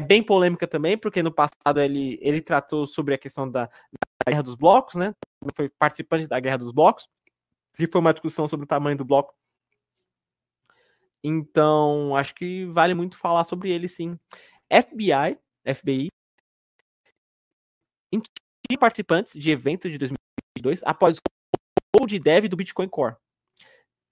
é bem polêmica também, porque no passado ele, ele tratou sobre a questão da, da Guerra dos Blocos, né? Foi participante da Guerra dos Blocos, e foi uma discussão sobre o tamanho do bloco. Então, acho que vale muito falar sobre ele, sim. FBI, FBI, intimida participantes de eventos de 2022 após o roubo de dev do Bitcoin Core.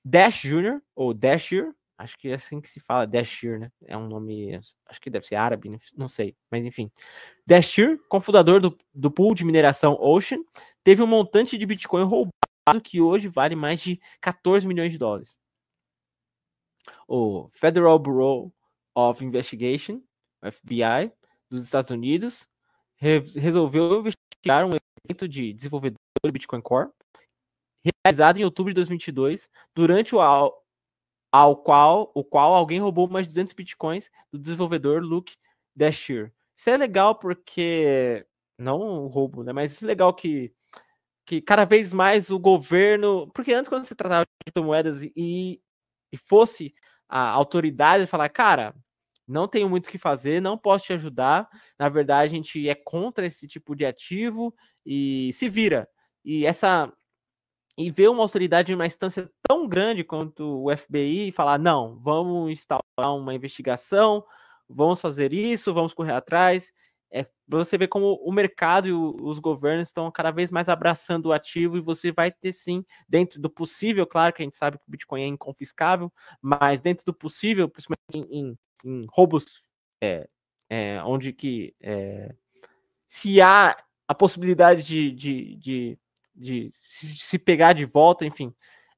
Dash Jr., ou Dasher, Acho que é assim que se fala, Dashir, né? É um nome, acho que deve ser árabe, né? não sei, mas enfim. Dashir, cofundador do, do pool de mineração Ocean, teve um montante de Bitcoin roubado que hoje vale mais de 14 milhões de dólares. O Federal Bureau of Investigation, FBI, dos Estados Unidos, re resolveu investigar um evento de desenvolvedor do Bitcoin Core realizado em outubro de 2022 durante o ao qual o qual alguém roubou mais de 200 bitcoins do desenvolvedor Luke Dashir. Isso é legal porque não o roubo, né? Mas isso é legal que que cada vez mais o governo, porque antes quando se tratava de criptomoedas e, e fosse a autoridade falar, cara, não tenho muito o que fazer, não posso te ajudar. Na verdade, a gente é contra esse tipo de ativo e se vira. E essa e ver uma autoridade em uma instância tão grande quanto o FBI e falar: não, vamos instaurar uma investigação, vamos fazer isso, vamos correr atrás. É você ver como o mercado e os governos estão cada vez mais abraçando o ativo e você vai ter sim, dentro do possível, claro que a gente sabe que o Bitcoin é inconfiscável, mas dentro do possível, principalmente em, em, em roubos, é, é, onde que é, se há a possibilidade de, de, de de se pegar de volta, enfim,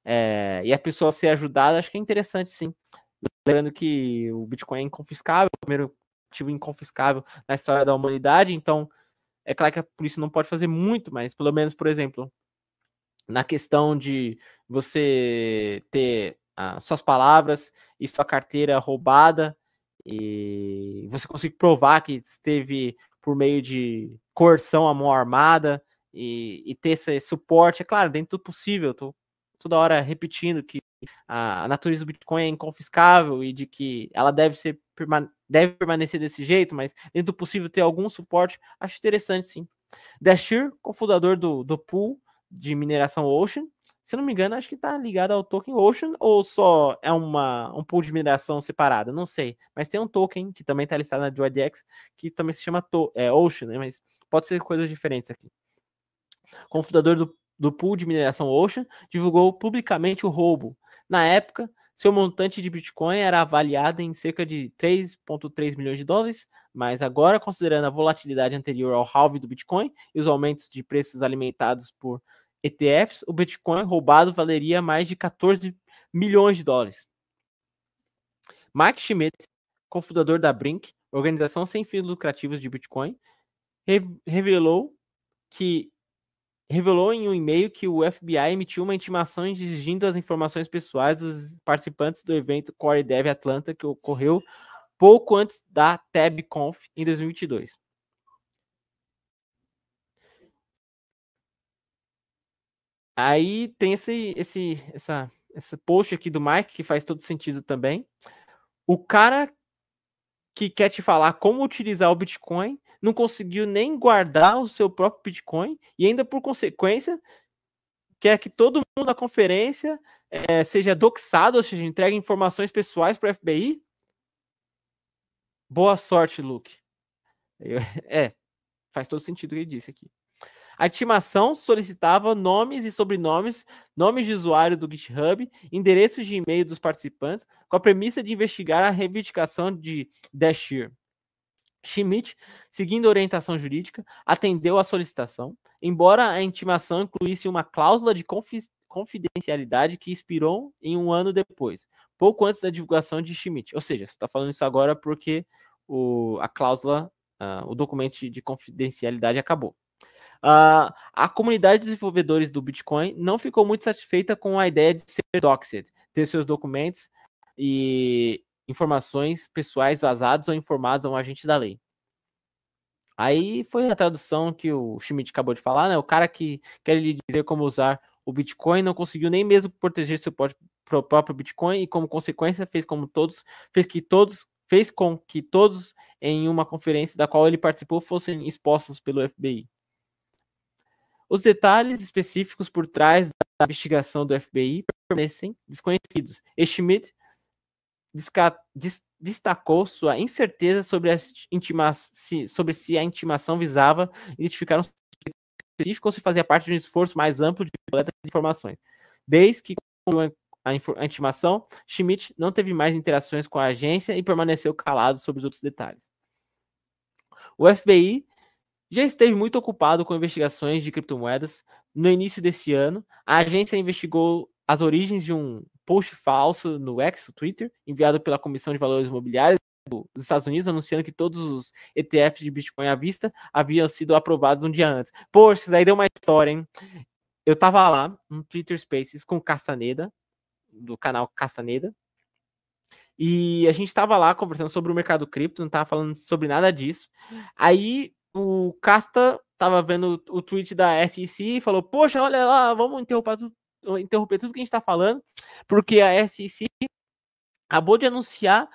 é, e a pessoa ser ajudada, acho que é interessante sim. Lembrando que o Bitcoin é inconfiscável, o é primeiro ativo inconfiscável na história da humanidade, então é claro que a polícia não pode fazer muito, mas pelo menos, por exemplo, na questão de você ter ah, suas palavras e sua carteira roubada e você conseguir provar que esteve por meio de coerção à mão armada, e, e ter esse suporte, é claro, dentro do possível. Estou toda hora repetindo que a natureza do Bitcoin é inconfiscável e de que ela deve ser deve permanecer desse jeito, mas dentro do possível ter algum suporte, acho interessante sim. Dashir, cofundador do, do pool de mineração Ocean, se não me engano, acho que está ligado ao token Ocean ou só é uma, um pool de mineração separado, não sei. Mas tem um token que também está listado na DroidX que também se chama to é, Ocean, né? mas pode ser coisas diferentes aqui como fundador do, do pool de mineração Ocean, divulgou publicamente o roubo. Na época, seu montante de Bitcoin era avaliado em cerca de 3,3 milhões de dólares, mas agora, considerando a volatilidade anterior ao halve do Bitcoin e os aumentos de preços alimentados por ETFs, o Bitcoin roubado valeria mais de 14 milhões de dólares. Mark Schmidt, cofundador da Brink, organização sem fins lucrativos de Bitcoin, re revelou que revelou em um e-mail que o FBI emitiu uma intimação exigindo as informações pessoais dos participantes do evento Core Dev Atlanta, que ocorreu pouco antes da TabConf em 2022. Aí tem esse, esse, essa, esse post aqui do Mike, que faz todo sentido também. O cara que quer te falar como utilizar o Bitcoin não conseguiu nem guardar o seu próprio Bitcoin e ainda por consequência quer que todo mundo na conferência é, seja doxado, ou seja, entregue informações pessoais para o FBI? Boa sorte, Luke. Eu, é, faz todo sentido o que ele disse aqui. A intimação solicitava nomes e sobrenomes, nomes de usuário do GitHub, endereços de e-mail dos participantes, com a premissa de investigar a reivindicação de Dashir. Schmidt, seguindo orientação jurídica, atendeu a solicitação, embora a intimação incluísse uma cláusula de confidencialidade que expirou em um ano depois, pouco antes da divulgação de Schmidt. Ou seja, você está falando isso agora porque o, a cláusula, uh, o documento de confidencialidade acabou. Uh, a comunidade de desenvolvedores do Bitcoin não ficou muito satisfeita com a ideia de ser doxed, ter seus documentos e informações pessoais vazadas ou informadas a um agente da lei. Aí foi a tradução que o Schmidt acabou de falar, né? O cara que quer lhe dizer como usar o Bitcoin não conseguiu nem mesmo proteger seu próprio Bitcoin e como consequência fez como todos fez que todos fez com que todos em uma conferência da qual ele participou fossem expostos pelo FBI. Os detalhes específicos por trás da investigação do FBI permanecem desconhecidos. E Schmidt destacou sua incerteza sobre, intima se, sobre se a intimação visava identificar um específico ou se fazia parte de um esforço mais amplo de coleta de informações. Desde que a, intimação, Schmidt não teve mais interações com a agência e permaneceu calado sobre os outros detalhes. O FBI já esteve muito ocupado com investigações de criptomoedas. No início deste ano, a agência investigou as origens de um post falso no X, o Twitter, enviado pela Comissão de Valores Imobiliários dos Estados Unidos, anunciando que todos os ETFs de Bitcoin à vista haviam sido aprovados um dia antes. Poxa, isso aí deu uma história, hein? Eu tava lá no Twitter Spaces com o Castaneda, do canal Castaneda, e a gente tava lá conversando sobre o mercado cripto, não tava falando sobre nada disso. Aí o Casta tava vendo o tweet da SEC e falou: Poxa, olha lá, vamos interromper, interromper tudo que a gente está falando, porque a SEC acabou de anunciar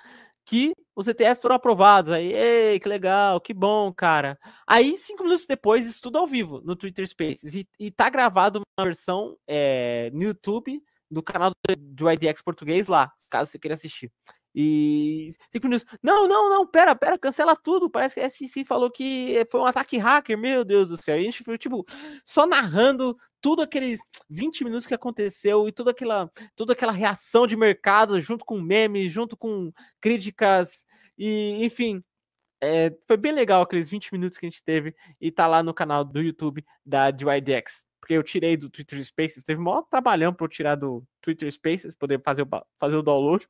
que os ETFs foram aprovados. Aí, ei, que legal, que bom, cara. Aí, cinco minutos depois, isso tudo ao vivo no Twitter Spaces. E, e tá gravado uma versão é, no YouTube do canal do, do IDX português lá, caso você queira assistir. E cinco minutos. Não, não, não, pera, pera, cancela tudo. Parece que a SEC falou que eh, foi um ataque hacker, meu Deus do céu. E a gente foi, tipo, só narrando tudo aqueles 20 minutos que aconteceu e toda aquela, toda aquela reação de mercado, junto com memes, junto com críticas, e enfim. É, foi bem legal aqueles 20 minutos que a gente teve e tá lá no canal do YouTube da DYDX porque eu tirei do Twitter Spaces, teve maior trabalhão para eu tirar do Twitter Spaces, poder fazer o, fazer o download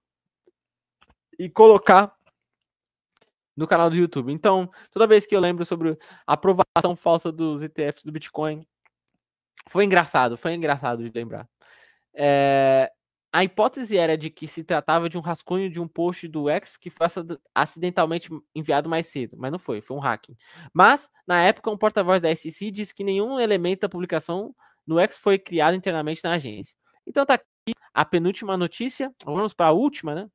e colocar no canal do YouTube. Então, toda vez que eu lembro sobre a aprovação falsa dos ETFs do Bitcoin, foi engraçado, foi engraçado de lembrar. É, a hipótese era de que se tratava de um rascunho de um post do X que foi acidentalmente enviado mais cedo, mas não foi, foi um hacking. Mas, na época, um porta-voz da SEC disse que nenhum elemento da publicação no X foi criado internamente na agência. Então tá aqui a penúltima notícia, vamos para a última, né?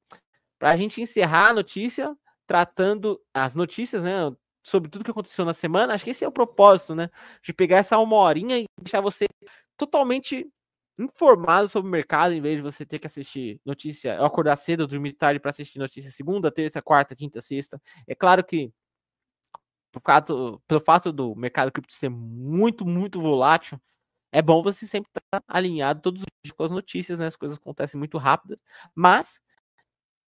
Para a gente encerrar a notícia, tratando as notícias, né? Sobre tudo que aconteceu na semana, acho que esse é o propósito, né? De pegar essa uma horinha e deixar você totalmente informado sobre o mercado, em vez de você ter que assistir notícia, acordar cedo, dormir tarde para assistir notícia segunda, terça, quarta, quinta, sexta. É claro que por fato, pelo fato do mercado cripto ser muito, muito volátil, é bom você sempre estar tá alinhado todos os dias com as notícias, né? As coisas acontecem muito rápido, mas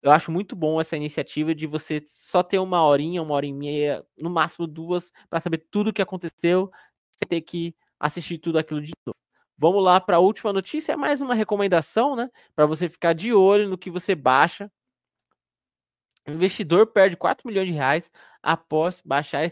eu acho muito bom essa iniciativa de você só ter uma horinha, uma hora e meia, no máximo duas, para saber tudo o que aconteceu, sem ter que assistir tudo aquilo de novo. Vamos lá para a última notícia, é mais uma recomendação, né? Para você ficar de olho no que você baixa. investidor perde 4 milhões de reais após baixar